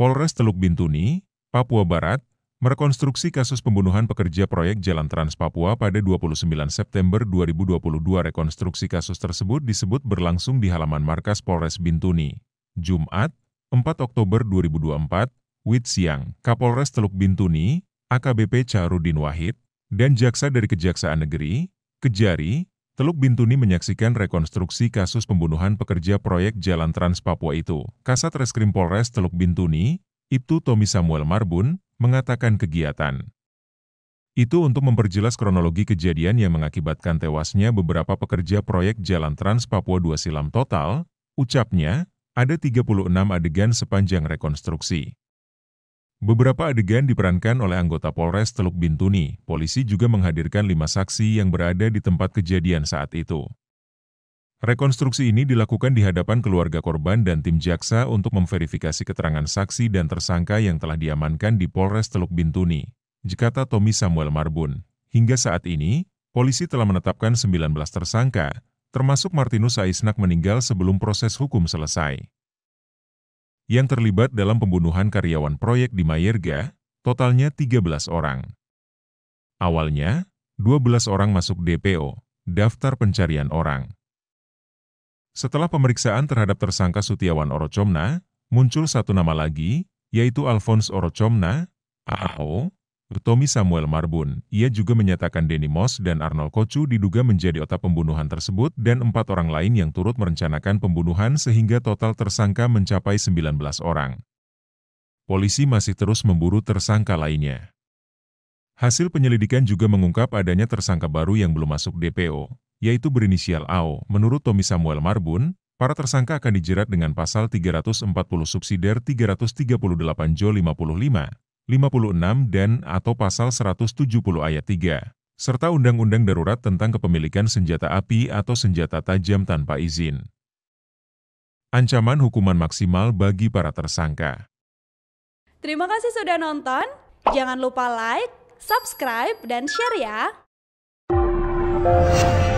Polres Teluk Bintuni, Papua Barat, merekonstruksi kasus pembunuhan pekerja proyek Jalan Trans Papua pada 29 September 2022. Rekonstruksi kasus tersebut disebut berlangsung di halaman markas Polres Bintuni. Jumat, 4 Oktober 2024, Wit Siang, Kapolres Teluk Bintuni, AKBP Charudin Wahid, dan Jaksa dari Kejaksaan Negeri, Kejari, Teluk Bintuni menyaksikan rekonstruksi kasus pembunuhan pekerja proyek Jalan Trans Papua itu. Kasat Reskrim Polres Teluk Bintuni, Ibtu Tommy Samuel Marbun, mengatakan kegiatan itu untuk memperjelas kronologi kejadian yang mengakibatkan tewasnya beberapa pekerja proyek Jalan Trans Papua 2 silam total, ucapnya, ada 36 adegan sepanjang rekonstruksi. Beberapa adegan diperankan oleh anggota Polres Teluk Bintuni. Polisi juga menghadirkan lima saksi yang berada di tempat kejadian saat itu. Rekonstruksi ini dilakukan di hadapan keluarga korban dan tim jaksa untuk memverifikasi keterangan saksi dan tersangka yang telah diamankan di Polres Teluk Bintuni, Jakarta Tommy Samuel Marbun. Hingga saat ini, polisi telah menetapkan 19 tersangka, termasuk Martinus Aisnak meninggal sebelum proses hukum selesai yang terlibat dalam pembunuhan karyawan proyek di Mayerga, totalnya 13 orang. Awalnya, 12 orang masuk DPO, Daftar Pencarian Orang. Setelah pemeriksaan terhadap tersangka Sutiawan Orochomna muncul satu nama lagi, yaitu Alphonse Orochomna, AAO, Tommy Samuel Marbun. Ia juga menyatakan Denny Moss dan Arnold Kocu diduga menjadi otak pembunuhan tersebut dan empat orang lain yang turut merencanakan pembunuhan sehingga total tersangka mencapai 19 orang. Polisi masih terus memburu tersangka lainnya. Hasil penyelidikan juga mengungkap adanya tersangka baru yang belum masuk DPO, yaitu berinisial AO. Menurut Tommy Samuel Marbun, para tersangka akan dijerat dengan pasal 340 subsidiar 338 Jo 55 56 dan atau pasal 170 ayat 3, serta Undang-Undang Darurat tentang Kepemilikan Senjata Api atau Senjata Tajam tanpa izin. Ancaman hukuman maksimal bagi para tersangka. Terima kasih sudah nonton. Jangan lupa like, subscribe, dan share ya.